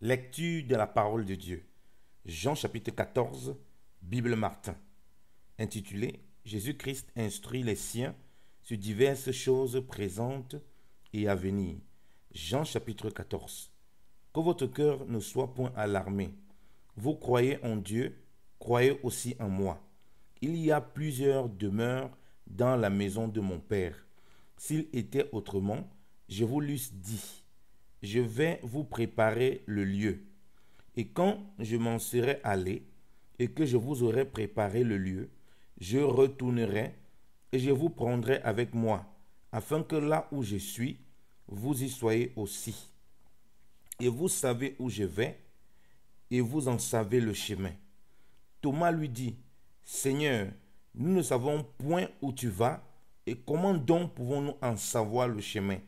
Lecture de la parole de Dieu. Jean chapitre 14, Bible Martin. Intitulé Jésus-Christ instruit les siens sur diverses choses présentes et à venir. Jean chapitre 14. Que votre cœur ne soit point alarmé. Vous croyez en Dieu, croyez aussi en moi. Il y a plusieurs demeures dans la maison de mon Père. S'il était autrement, je vous l'eusse dit je vais vous préparer le lieu. Et quand je m'en serai allé et que je vous aurai préparé le lieu, je retournerai et je vous prendrai avec moi, afin que là où je suis, vous y soyez aussi. Et vous savez où je vais, et vous en savez le chemin. Thomas lui dit, Seigneur, nous ne savons point où tu vas, et comment donc pouvons-nous en savoir le chemin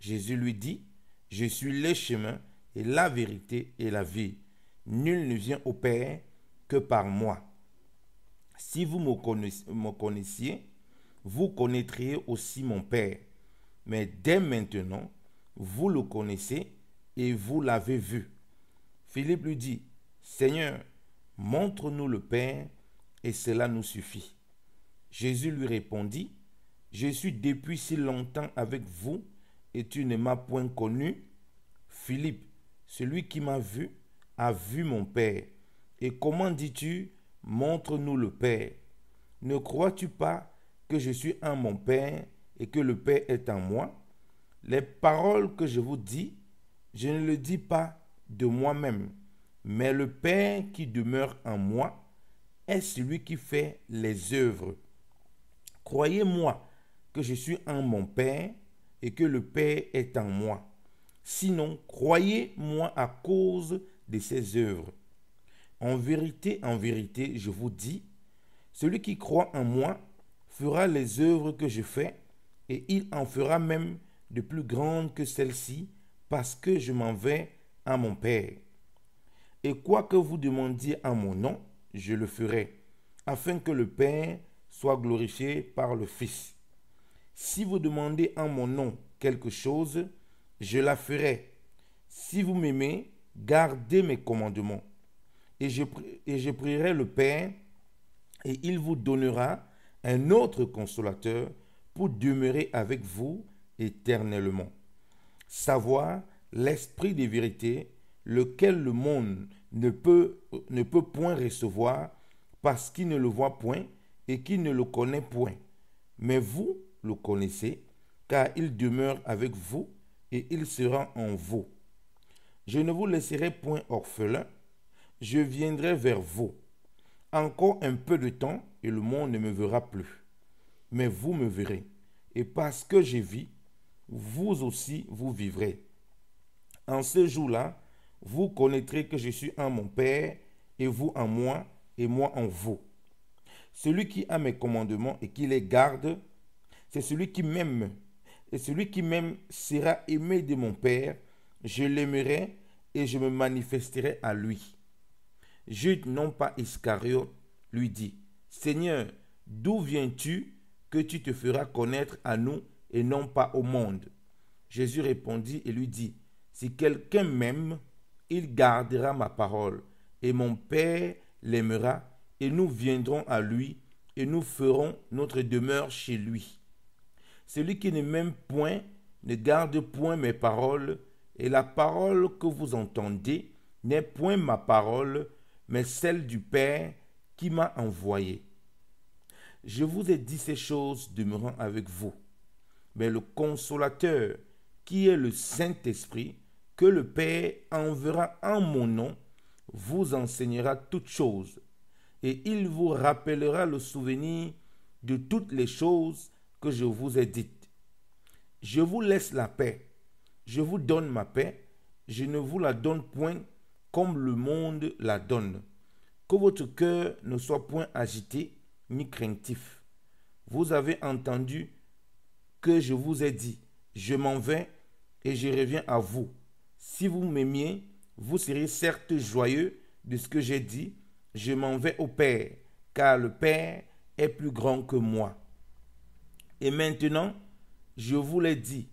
Jésus lui dit, je suis le chemin et la vérité et la vie. Nul ne vient au Père que par moi. Si vous me, connaissiez, vous connaîtriez aussi mon Père. Mais dès maintenant, vous le connaissez et vous l'avez vu. Philippe lui dit, Seigneur, montre-nous le Père et cela nous suffit. Jésus lui répondit, Je suis depuis si longtemps avec vous et tu ne m'as point connu Philippe, celui qui m'a vu, a vu mon Père. Et comment dis-tu, montre-nous le Père Ne crois-tu pas que je suis un mon Père et que le Père est en moi Les paroles que je vous dis, je ne le dis pas de moi-même, mais le Père qui demeure en moi est celui qui fait les œuvres. Croyez-moi que je suis un mon Père et que le Père est en moi. Sinon, croyez-moi à cause de ses œuvres. En vérité, en vérité, je vous dis, celui qui croit en moi fera les œuvres que je fais, et il en fera même de plus grandes que celles-ci, parce que je m'en vais à mon Père. Et quoi que vous demandiez en mon nom, je le ferai, afin que le Père soit glorifié par le Fils. Si vous demandez en mon nom quelque chose, je la ferai. Si vous m'aimez, gardez mes commandements. Et je, et je prierai le Père, et il vous donnera un autre consolateur pour demeurer avec vous éternellement. Savoir l'esprit des vérités, lequel le monde ne peut, ne peut point recevoir parce qu'il ne le voit point et qu'il ne le connaît point. Mais vous, le connaissez, car il demeure avec vous et il sera en vous. Je ne vous laisserai point orphelin, je viendrai vers vous. Encore un peu de temps et le monde ne me verra plus. Mais vous me verrez. Et parce que j'ai vu, vous aussi vous vivrez. En ce jour-là, vous connaîtrez que je suis en mon Père, et vous en moi, et moi en vous. Celui qui a mes commandements et qui les garde, c'est celui qui m'aime. Et celui qui m'aime sera aimé de mon Père. Je l'aimerai et je me manifesterai à lui. Jude, non pas Iscariot, lui dit, Seigneur, d'où viens-tu que tu te feras connaître à nous et non pas au monde Jésus répondit et lui dit, Si quelqu'un m'aime, il gardera ma parole, et mon Père l'aimera, et nous viendrons à lui, et nous ferons notre demeure chez lui. Celui qui ne m'aime point ne garde point mes paroles, et la parole que vous entendez n'est point ma parole, mais celle du Père qui m'a envoyé. Je vous ai dit ces choses demeurant avec vous. Mais le consolateur, qui est le Saint-Esprit, que le Père enverra en mon nom, vous enseignera toutes choses, et il vous rappellera le souvenir de toutes les choses que je vous ai dites. Je vous laisse la paix. Je vous donne ma paix. Je ne vous la donne point comme le monde la donne. Que votre cœur ne soit point agité ni craintif. Vous avez entendu que je vous ai dit, je m'en vais et je reviens à vous. Si vous m'aimiez, vous serez certes joyeux de ce que j'ai dit, je m'en vais au Père, car le Père est plus grand que moi. Et maintenant, je vous l'ai dit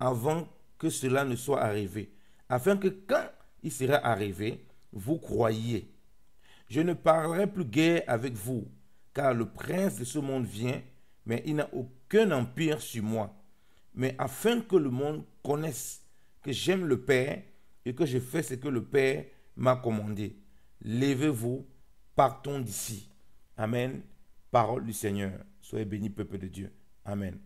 avant que cela ne soit arrivé, afin que quand il sera arrivé, vous croyiez. Je ne parlerai plus guère avec vous, car le prince de ce monde vient, mais il n'a aucun empire sur moi. Mais afin que le monde connaisse que j'aime le Père et que je fais ce que le Père m'a commandé. Levez-vous, partons d'ici. Amen. Parole du Seigneur. Soyez bénis, peuple de Dieu. Amen.